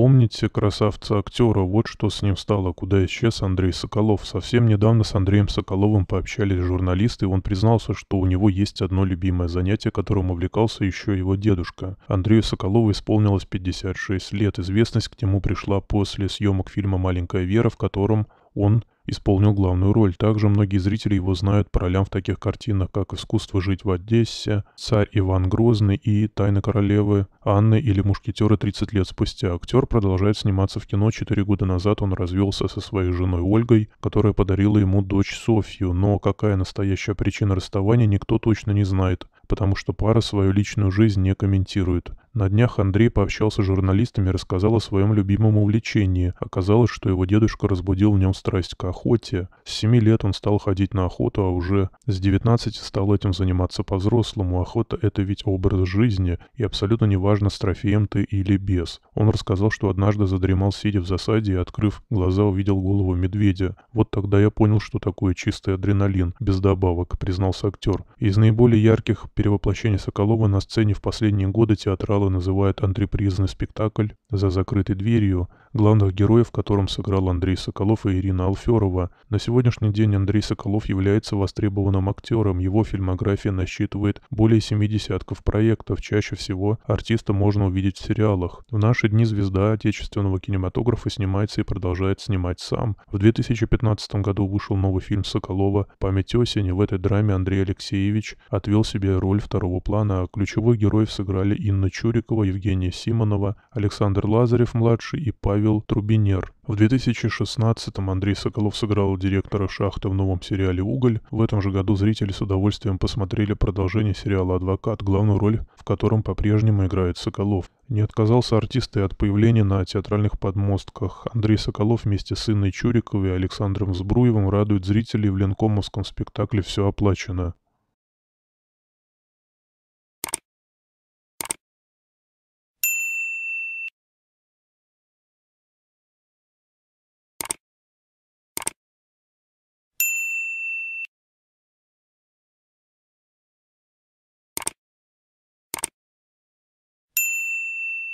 Помните, красавца-актера, вот что с ним стало, куда исчез Андрей Соколов. Совсем недавно с Андреем Соколовым пообщались журналисты, и он признался, что у него есть одно любимое занятие, которым увлекался еще его дедушка. Андрею Соколову исполнилось 56 лет. Известность к нему пришла после съемок фильма «Маленькая Вера», в котором он исполнил главную роль. Также многие зрители его знают по ролям в таких картинах, как «Искусство жить в Одессе», «Царь Иван Грозный» и «Тайна королевы Анны» или «Мушкетеры 30 лет спустя». Актер продолжает сниматься в кино. Четыре года назад он развелся со своей женой Ольгой, которая подарила ему дочь Софью. Но какая настоящая причина расставания, никто точно не знает, потому что пара свою личную жизнь не комментирует. На днях Андрей пообщался с журналистами и рассказал о своем любимом увлечении. Оказалось, что его дедушка разбудил в нем страсть к охоте. С 7 лет он стал ходить на охоту, а уже с 19 стал этим заниматься по-взрослому. Охота — это ведь образ жизни, и абсолютно неважно, с трофеем ты или без. Он рассказал, что однажды задремал, сидя в засаде, и, открыв глаза, увидел голову медведя. Вот тогда я понял, что такое чистый адреналин, без добавок, признался актер. Из наиболее ярких перевоплощений Соколова на сцене в последние годы театра сериала называют антрепризный спектакль «За закрытой дверью», главных героев в котором сыграл Андрей Соколов и Ирина Алферова. На сегодняшний день Андрей Соколов является востребованным актером, его фильмография насчитывает более семи проектов, чаще всего артиста можно увидеть в сериалах. В наши дни звезда отечественного кинематографа снимается и продолжает снимать сам. В 2015 году вышел новый фильм Соколова «Память осени». В этой драме Андрей Алексеевич отвел себе роль второго плана, а ключевых героев сыграли Инна Чу Чурикова, Евгения Симонова, Александр Лазарев-младший и Павел Трубинер. В 2016-м Андрей Соколов сыграл директора шахты в новом сериале «Уголь». В этом же году зрители с удовольствием посмотрели продолжение сериала «Адвокат», главную роль в котором по-прежнему играет Соколов. Не отказался артист и от появления на театральных подмостках. Андрей Соколов вместе с Инной Чуриковой и Александром Збруевым радует зрителей в Ленкомовском спектакле «Все оплачено».